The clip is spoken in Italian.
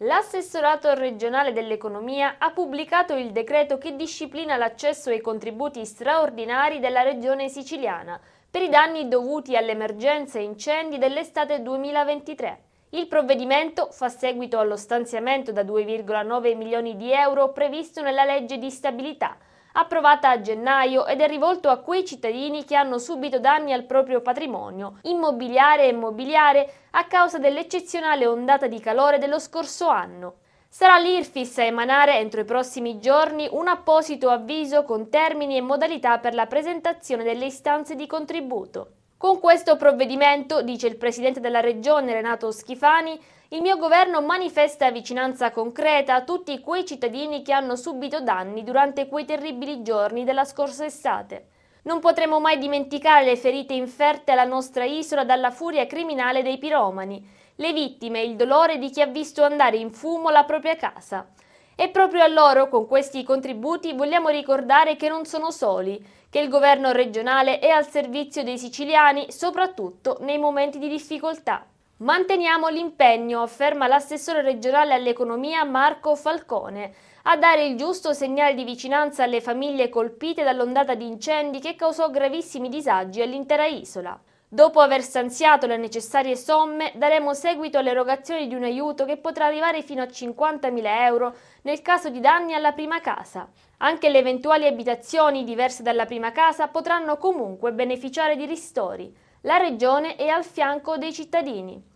L'assessorato regionale dell'economia ha pubblicato il decreto che disciplina l'accesso ai contributi straordinari della regione siciliana per i danni dovuti all'emergenza incendi dell'estate 2023. Il provvedimento fa seguito allo stanziamento da 2,9 milioni di euro previsto nella legge di stabilità approvata a gennaio ed è rivolto a quei cittadini che hanno subito danni al proprio patrimonio, immobiliare e mobiliare, a causa dell'eccezionale ondata di calore dello scorso anno. Sarà l'IRFIS a emanare entro i prossimi giorni un apposito avviso con termini e modalità per la presentazione delle istanze di contributo. Con questo provvedimento, dice il presidente della regione Renato Schifani, il mio governo manifesta vicinanza concreta a tutti quei cittadini che hanno subito danni durante quei terribili giorni della scorsa estate. Non potremo mai dimenticare le ferite inferte alla nostra isola dalla furia criminale dei piromani, le vittime e il dolore di chi ha visto andare in fumo la propria casa. E proprio a loro, con questi contributi, vogliamo ricordare che non sono soli, che il governo regionale è al servizio dei siciliani, soprattutto nei momenti di difficoltà. Manteniamo l'impegno, afferma l'assessore regionale all'economia Marco Falcone, a dare il giusto segnale di vicinanza alle famiglie colpite dall'ondata di incendi che causò gravissimi disagi all'intera isola. Dopo aver stanziato le necessarie somme, daremo seguito all'erogazione di un aiuto che potrà arrivare fino a 50.000 euro nel caso di danni alla prima casa. Anche le eventuali abitazioni diverse dalla prima casa potranno comunque beneficiare di ristori. La Regione è al fianco dei cittadini.